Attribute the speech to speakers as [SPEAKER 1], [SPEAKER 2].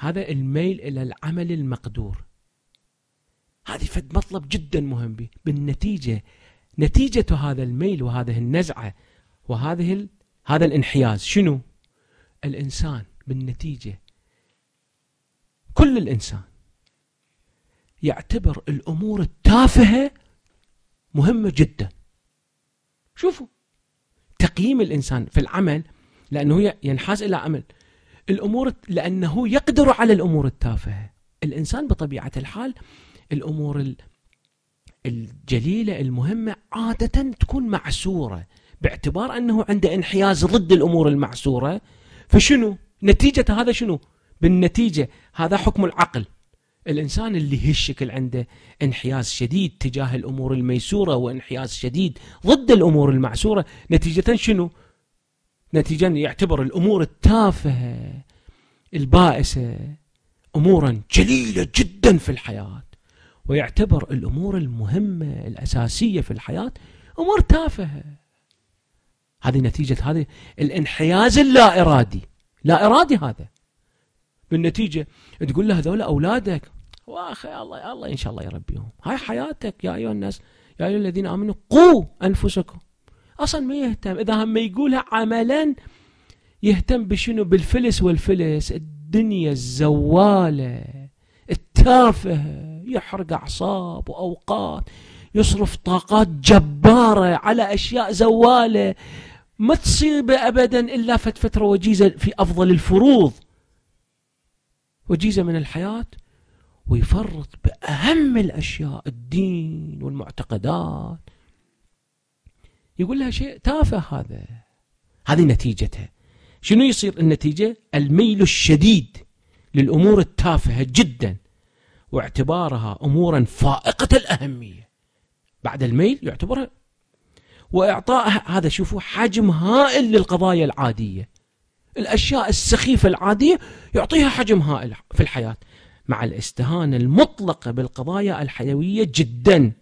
[SPEAKER 1] هذا الميل إلى العمل المقدور هذه فد مطلب جدا مهم بي. بالنتيجة نتيجة هذا الميل وهذه النزعة وهذه ال... هذا الانحياز شنو؟ الإنسان بالنتيجة كل الإنسان يعتبر الأمور التافهة مهمة جدا شوفوا تقييم الإنسان في العمل لأنه ينحاز إلى عمل الامور لانه يقدر على الامور التافهه الانسان بطبيعه الحال الامور الجليله المهمه عاده تكون معسوره باعتبار انه عنده انحياز ضد الامور المعسوره فشنو نتيجه هذا شنو بالنتيجه هذا حكم العقل الانسان اللي هالشكل عنده انحياز شديد تجاه الامور الميسوره وانحياز شديد ضد الامور المعسوره نتيجه شنو نتيجه يعتبر الامور التافهه البائسة أمورا جليلة جدا في الحياة ويعتبر الأمور المهمة الأساسية في الحياة أمور تافهة هذه نتيجة هذا الانحياز اللا إرادي لا إرادي هذا بالنتيجة تقول له هذول أولادك واخي الله الله إن شاء الله يربيهم هاي حياتك يا أيها الناس يا أيها الذين آمنوا قوا أنفسكم أصلا ما يهتم إذا هم يقولها عملا يهتم بشنو بالفلس والفلس الدنيا الزوالة التافهة يحرق أعصاب وأوقات يصرف طاقات جبارة على أشياء زوالة ما تصيبه أبدا إلا فت فترة وجيزة في أفضل الفروض وجيزة من الحياة ويفرط بأهم الأشياء الدين والمعتقدات يقول لها شيء تافه هذا هذه نتيجته شنو يصير النتيجة الميل الشديد للأمور التافهة جدا واعتبارها أمورا فائقة الأهمية بعد الميل يعتبرها وإعطائها هذا شوفوا حجم هائل للقضايا العادية الأشياء السخيفة العادية يعطيها حجم هائل في الحياة مع الاستهانة المطلقة بالقضايا الحيوية جدا